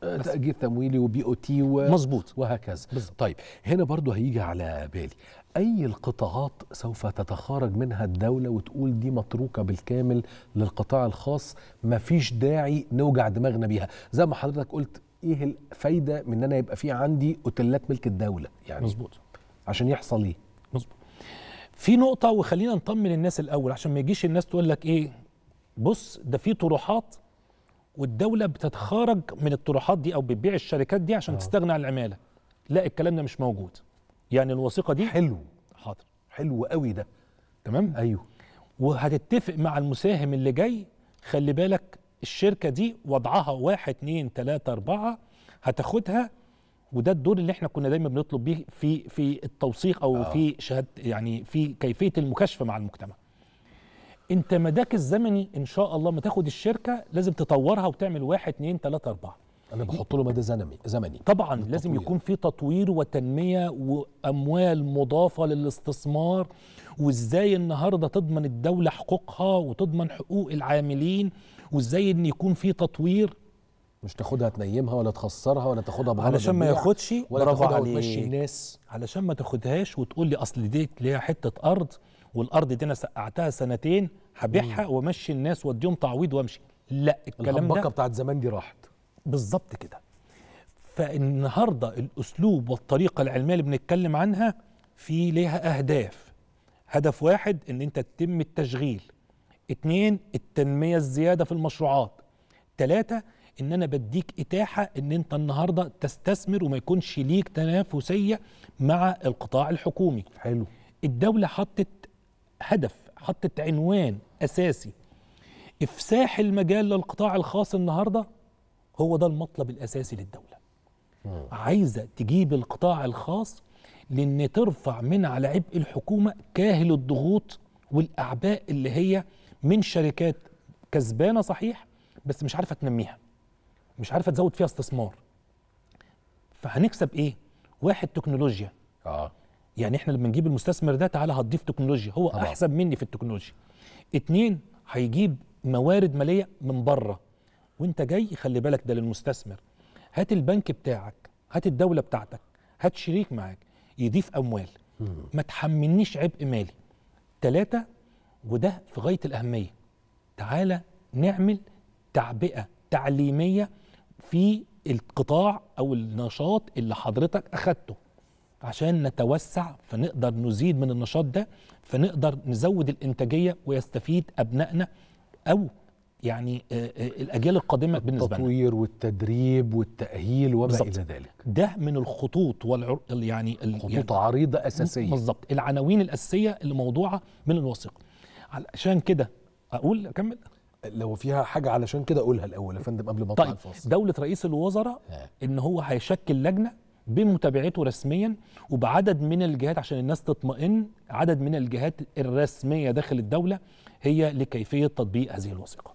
تأجير تمويلي وبي او تي و... مظبوط وهكذا بالزبط. طيب هنا برضو هيجي على بالي اي القطاعات سوف تتخارج منها الدوله وتقول دي متروكه بالكامل للقطاع الخاص ما فيش داعي نوجع دماغنا بيها زي ما حضرتك قلت ايه الفايده من ان انا يبقى في عندي اوتيلات ملك الدوله يعني مظبوط عشان يحصل ايه مظبوط في نقطه وخلينا نطمن الناس الاول عشان ما يجيش الناس تقول لك ايه بص ده في طروحات والدوله بتتخارج من الطروحات دي او بتبيع الشركات دي عشان أوه. تستغنى عن العماله لا الكلام ده مش موجود يعني الوثيقه دي حلو حاضر حلو قوي ده تمام ايوه وهتتفق مع المساهم اللي جاي خلي بالك الشركه دي وضعها واحد اتنين تلاته اربعه هتاخدها وده الدور اللي احنا كنا دايما بنطلب بيه في في التوثيق او أوه. في شهاده يعني في كيفيه المكاشفه مع المجتمع انت مداك الزمني ان شاء الله ما تاخد الشركه لازم تطورها وتعمل واحد اثنين ثلاثه اربعه انا بحط له مدى زمني زمني طبعا التطوير. لازم يكون في تطوير وتنميه واموال مضافه للاستثمار وازاي النهارده تضمن الدوله حقوقها وتضمن حقوق العاملين وازاي ان يكون في تطوير مش تاخدها تنيمها ولا تخسرها ولا تاخدها بغرض علشان ما ياخدش ولا تاخدها وتمشي الناس علشان ما تاخدهاش وتقول لي اصل ديت ليها حته ارض والارض دي انا سقعتها سنتين هبيعها وامشي الناس واديهم تعويض وامشي لا الكلام ده بتاعت زمان دي راحت بالظبط كده فالنهارده الاسلوب والطريقه العلميه اللي بنتكلم عنها في ليها اهداف هدف واحد ان انت تتم التشغيل اتنين التنميه الزياده في المشروعات تلاته ان انا بديك اتاحه ان انت النهارده تستثمر وما يكونش ليك تنافسيه مع القطاع الحكومي حلو الدوله حطت هدف حطت عنوان اساسي افساح المجال للقطاع الخاص النهارده هو ده المطلب الاساسي للدوله مم. عايزه تجيب القطاع الخاص لان ترفع من على عبء الحكومه كاهل الضغوط والاعباء اللي هي من شركات كسبانه صحيح بس مش عارفه تنميها مش عارفه تزود فيها استثمار فهنكسب ايه واحد تكنولوجيا اه يعني احنا لما نجيب المستثمر ده تعالى هتضيف تكنولوجيا هو طبعا. احسن مني في التكنولوجيا اتنين هيجيب موارد ماليه من بره وانت جاي خلي بالك ده للمستثمر هات البنك بتاعك هات الدوله بتاعتك هات شريك معاك يضيف اموال ما تحملنيش عبء مالي ثلاثة وده في غاية الأهمية تعالى نعمل تعبئة تعليمية في القطاع أو النشاط اللي حضرتك أخدته عشان نتوسع فنقدر نزيد من النشاط ده فنقدر نزود الانتاجيه ويستفيد ابنائنا او يعني آه، آه، الاجيال القادمه بالنسبه لنا التطوير والتدريب والتاهيل وما الى ذلك ده من الخطوط والعر... يعني خطوط يعني عريضه اساسيه بالظبط العناوين الاساسيه اللي موضوعه من الوثيقه علشان كده اقول اكمل لو فيها حاجه علشان كده اقولها الاول يا فندم قبل ما طيب الفاصل. دوله رئيس الوزراء آه. ان هو هيشكل لجنه بمتابعته رسميا وبعدد من الجهات عشان الناس تطمئن عدد من الجهات الرسميه داخل الدوله هي لكيفيه تطبيق هذه الوثيقه